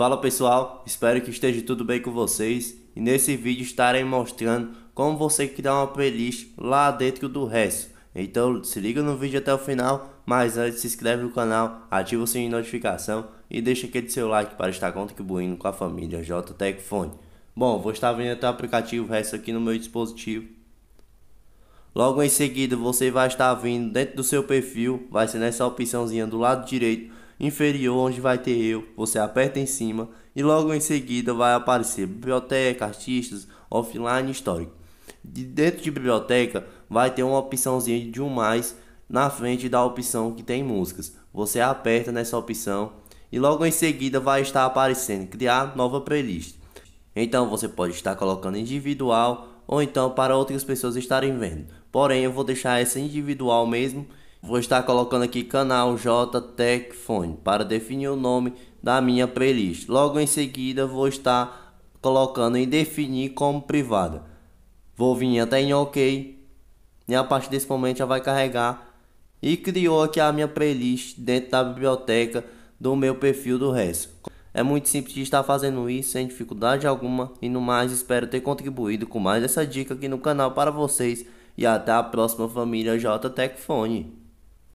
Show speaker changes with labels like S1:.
S1: Fala pessoal, espero que esteja tudo bem com vocês e nesse vídeo estarei mostrando como você criar uma playlist lá dentro do resto. Então se liga no vídeo até o final, mas antes se inscreve no canal, ativa o sininho de notificação e deixa aquele seu like para estar contribuindo com a família JTEC Fone. Bom, vou estar vendo até o aplicativo resto aqui no meu dispositivo. Logo em seguida você vai estar vindo dentro do seu perfil, vai ser nessa opçãozinha do lado direito inferior onde vai ter eu, você aperta em cima e logo em seguida vai aparecer biblioteca, artistas, offline, histórico. De dentro de biblioteca vai ter uma opçãozinha de um mais na frente da opção que tem músicas. Você aperta nessa opção e logo em seguida vai estar aparecendo criar nova playlist. Então você pode estar colocando individual ou então para outras pessoas estarem vendo. Porém, eu vou deixar essa individual mesmo Vou estar colocando aqui canal JTech para definir o nome da minha playlist. Logo em seguida vou estar colocando em definir como privada. Vou vir até em OK. E a partir desse momento já vai carregar. E criou aqui a minha playlist dentro da biblioteca do meu perfil do resto. É muito simples de estar fazendo isso sem dificuldade alguma. E no mais, espero ter contribuído com mais essa dica aqui no canal para vocês. E até a próxima família JTech